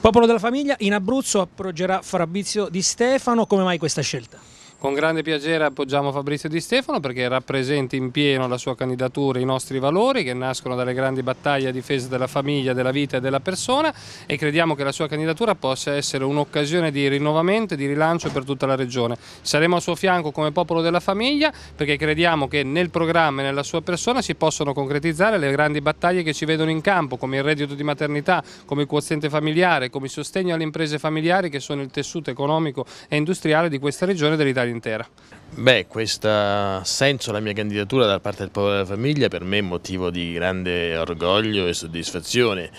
Popolo della famiglia, in Abruzzo approggerà Fabrizio Di Stefano, come mai questa scelta? Con grande piacere appoggiamo Fabrizio Di Stefano perché rappresenta in pieno la sua candidatura, i nostri valori che nascono dalle grandi battaglie a difesa della famiglia, della vita e della persona e crediamo che la sua candidatura possa essere un'occasione di rinnovamento e di rilancio per tutta la regione. Saremo a suo fianco come popolo della famiglia perché crediamo che nel programma e nella sua persona si possono concretizzare le grandi battaglie che ci vedono in campo come il reddito di maternità, come il quoziente familiare, come il sostegno alle imprese familiari che sono il tessuto economico e industriale di questa regione dell'Italia cittadinanza intera. Beh, questo senso la mia candidatura da parte del popolo della famiglia per me è motivo di grande orgoglio e soddisfazione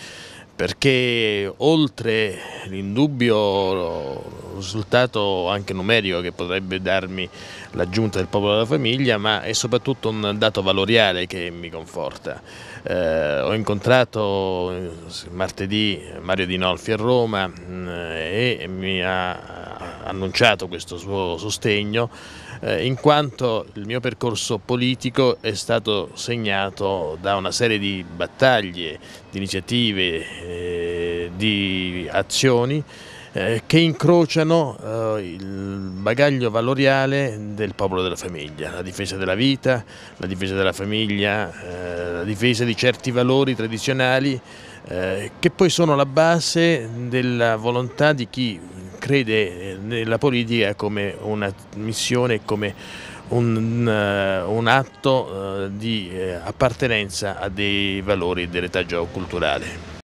perché oltre l'indubbio risultato anche numerico che potrebbe darmi l'aggiunta del popolo della famiglia, ma è soprattutto un dato valoriale che mi conforta. Eh, ho incontrato eh, martedì Mario Di Nolfi a Roma eh, e mi ha annunciato questo suo sostegno, eh, in quanto il mio percorso politico è stato segnato da una serie di battaglie, di iniziative, eh, di azioni eh, che incrociano eh, il bagaglio valoriale del popolo della famiglia, la difesa della vita, la difesa della famiglia, eh, la difesa di certi valori tradizionali eh, che poi sono la base della volontà di chi crede eh, nella politica come una missione, come un, eh, un atto eh, di appartenenza a dei valori dell'età culturale.